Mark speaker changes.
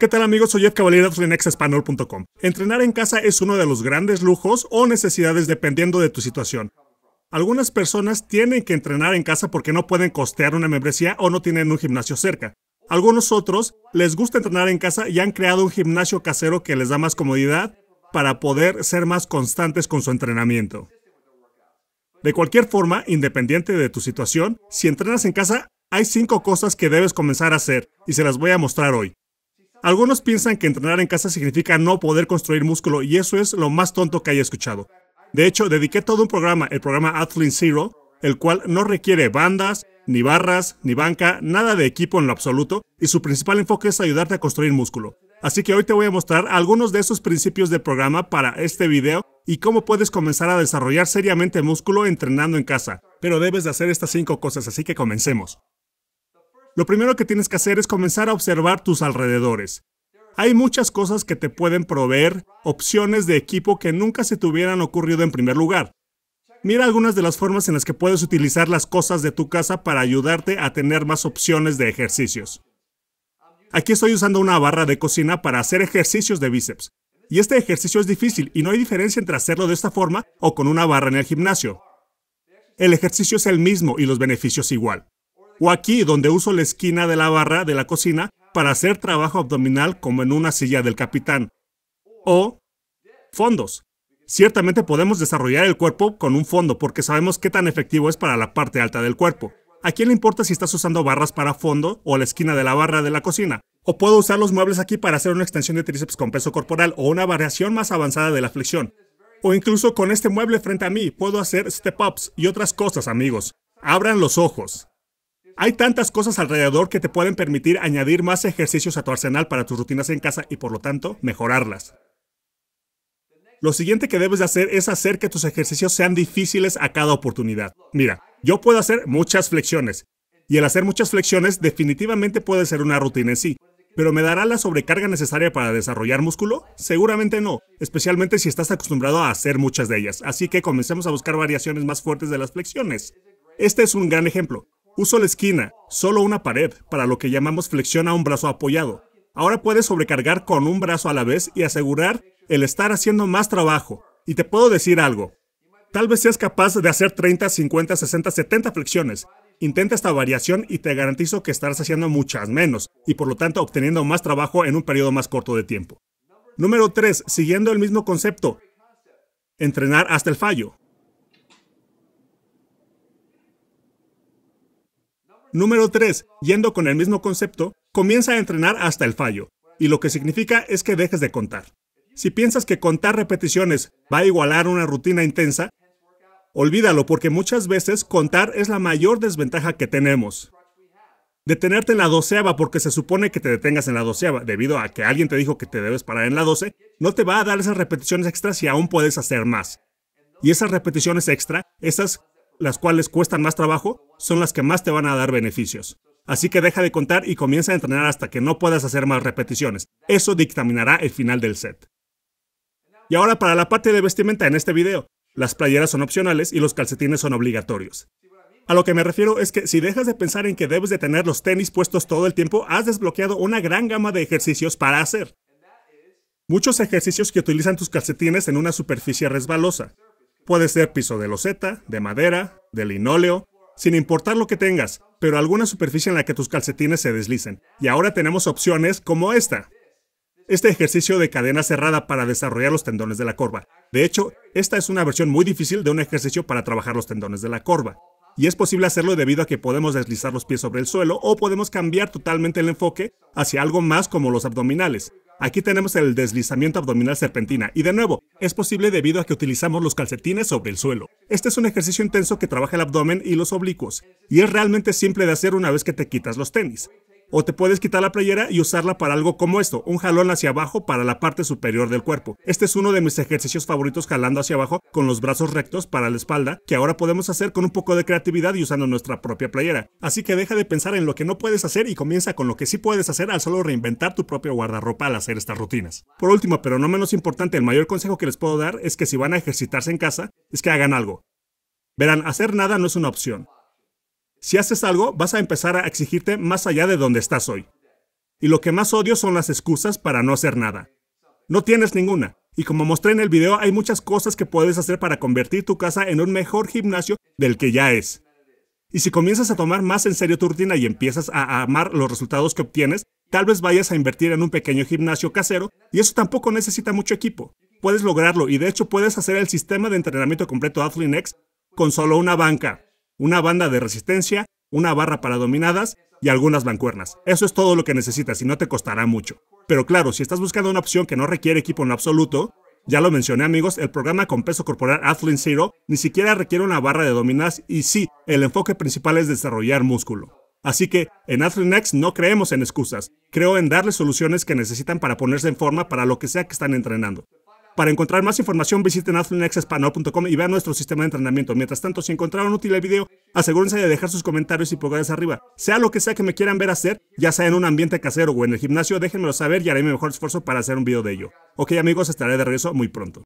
Speaker 1: ¿Qué tal amigos? Soy Jeff Cavalier de Entrenar en casa es uno de los grandes lujos o necesidades dependiendo de tu situación. Algunas personas tienen que entrenar en casa porque no pueden costear una membresía o no tienen un gimnasio cerca. Algunos otros les gusta entrenar en casa y han creado un gimnasio casero que les da más comodidad para poder ser más constantes con su entrenamiento. De cualquier forma, independiente de tu situación, si entrenas en casa, hay cinco cosas que debes comenzar a hacer y se las voy a mostrar hoy. Algunos piensan que entrenar en casa significa no poder construir músculo y eso es lo más tonto que haya escuchado. De hecho, dediqué todo un programa, el programa Athlete Zero, el cual no requiere bandas, ni barras, ni banca, nada de equipo en lo absoluto, y su principal enfoque es ayudarte a construir músculo. Así que hoy te voy a mostrar algunos de esos principios del programa para este video y cómo puedes comenzar a desarrollar seriamente músculo entrenando en casa. Pero debes de hacer estas 5 cosas, así que comencemos lo primero que tienes que hacer es comenzar a observar tus alrededores. Hay muchas cosas que te pueden proveer opciones de equipo que nunca se te hubieran ocurrido en primer lugar. Mira algunas de las formas en las que puedes utilizar las cosas de tu casa para ayudarte a tener más opciones de ejercicios. Aquí estoy usando una barra de cocina para hacer ejercicios de bíceps. Y este ejercicio es difícil y no hay diferencia entre hacerlo de esta forma o con una barra en el gimnasio. El ejercicio es el mismo y los beneficios igual o aquí donde uso la esquina de la barra de la cocina para hacer trabajo abdominal como en una silla del capitán. O fondos. Ciertamente podemos desarrollar el cuerpo con un fondo porque sabemos qué tan efectivo es para la parte alta del cuerpo. ¿A quién le importa si estás usando barras para fondo o la esquina de la barra de la cocina? O puedo usar los muebles aquí para hacer una extensión de tríceps con peso corporal o una variación más avanzada de la flexión. O incluso con este mueble frente a mí puedo hacer step-ups y otras cosas, amigos. Abran los ojos. Hay tantas cosas alrededor que te pueden permitir añadir más ejercicios a tu arsenal para tus rutinas en casa y por lo tanto mejorarlas. Lo siguiente que debes de hacer es hacer que tus ejercicios sean difíciles a cada oportunidad. Mira, yo puedo hacer muchas flexiones y el hacer muchas flexiones definitivamente puede ser una rutina en sí. ¿Pero me dará la sobrecarga necesaria para desarrollar músculo? Seguramente no, especialmente si estás acostumbrado a hacer muchas de ellas, así que comencemos a buscar variaciones más fuertes de las flexiones. Este es un gran ejemplo. Uso la esquina, solo una pared, para lo que llamamos flexión a un brazo apoyado. Ahora puedes sobrecargar con un brazo a la vez y asegurar el estar haciendo más trabajo. Y te puedo decir algo. Tal vez seas capaz de hacer 30, 50, 60, 70 flexiones. Intenta esta variación y te garantizo que estarás haciendo muchas menos y por lo tanto obteniendo más trabajo en un periodo más corto de tiempo. Número 3. Siguiendo el mismo concepto. Entrenar hasta el fallo. Número 3. Yendo con el mismo concepto, comienza a entrenar hasta el fallo, y lo que significa es que dejes de contar. Si piensas que contar repeticiones va a igualar una rutina intensa, olvídalo porque muchas veces contar es la mayor desventaja que tenemos. Detenerte en la doceava porque se supone que te detengas en la doceava debido a que alguien te dijo que te debes parar en la doce, no te va a dar esas repeticiones extras si aún puedes hacer más. Y esas repeticiones extra, esas las cuales cuestan más trabajo, son las que más te van a dar beneficios. Así que deja de contar y comienza a entrenar hasta que no puedas hacer más repeticiones. Eso dictaminará el final del set. Y ahora para la parte de vestimenta en este video. Las playeras son opcionales y los calcetines son obligatorios. A lo que me refiero es que si dejas de pensar en que debes de tener los tenis puestos todo el tiempo, has desbloqueado una gran gama de ejercicios para hacer. Muchos ejercicios que utilizan tus calcetines en una superficie resbalosa. Puede ser piso de loseta, de madera, de linóleo, sin importar lo que tengas, pero alguna superficie en la que tus calcetines se deslicen. Y ahora tenemos opciones como esta. Este ejercicio de cadena cerrada para desarrollar los tendones de la corva. De hecho, esta es una versión muy difícil de un ejercicio para trabajar los tendones de la corva. Y es posible hacerlo debido a que podemos deslizar los pies sobre el suelo o podemos cambiar totalmente el enfoque hacia algo más como los abdominales. Aquí tenemos el deslizamiento abdominal serpentina, y de nuevo, es posible debido a que utilizamos los calcetines sobre el suelo. Este es un ejercicio intenso que trabaja el abdomen y los oblicuos, y es realmente simple de hacer una vez que te quitas los tenis. O te puedes quitar la playera y usarla para algo como esto, un jalón hacia abajo para la parte superior del cuerpo. Este es uno de mis ejercicios favoritos jalando hacia abajo con los brazos rectos para la espalda, que ahora podemos hacer con un poco de creatividad y usando nuestra propia playera. Así que deja de pensar en lo que no puedes hacer y comienza con lo que sí puedes hacer al solo reinventar tu propio guardarropa al hacer estas rutinas. Por último, pero no menos importante, el mayor consejo que les puedo dar es que si van a ejercitarse en casa, es que hagan algo. Verán, hacer nada no es una opción. Si haces algo, vas a empezar a exigirte más allá de donde estás hoy. Y lo que más odio son las excusas para no hacer nada. No tienes ninguna. Y como mostré en el video, hay muchas cosas que puedes hacer para convertir tu casa en un mejor gimnasio del que ya es. Y si comienzas a tomar más en serio tu rutina y empiezas a amar los resultados que obtienes, tal vez vayas a invertir en un pequeño gimnasio casero y eso tampoco necesita mucho equipo. Puedes lograrlo y de hecho puedes hacer el sistema de entrenamiento completo de X con solo una banca una banda de resistencia, una barra para dominadas y algunas blancuernas. Eso es todo lo que necesitas y no te costará mucho. Pero claro, si estás buscando una opción que no requiere equipo en absoluto, ya lo mencioné amigos, el programa con peso corporal ATHLEAN Zero ni siquiera requiere una barra de dominadas y sí, el enfoque principal es desarrollar músculo. Así que en ATHLEANX no creemos en excusas, creo en darles soluciones que necesitan para ponerse en forma para lo que sea que están entrenando. Para encontrar más información visiten athlonexespanol.com y vean nuestro sistema de entrenamiento. Mientras tanto, si encontraron útil el video, asegúrense de dejar sus comentarios y pulgares arriba. Sea lo que sea que me quieran ver hacer, ya sea en un ambiente casero o en el gimnasio, déjenmelo saber y haré mi mejor esfuerzo para hacer un video de ello. Ok amigos, estaré de regreso muy pronto.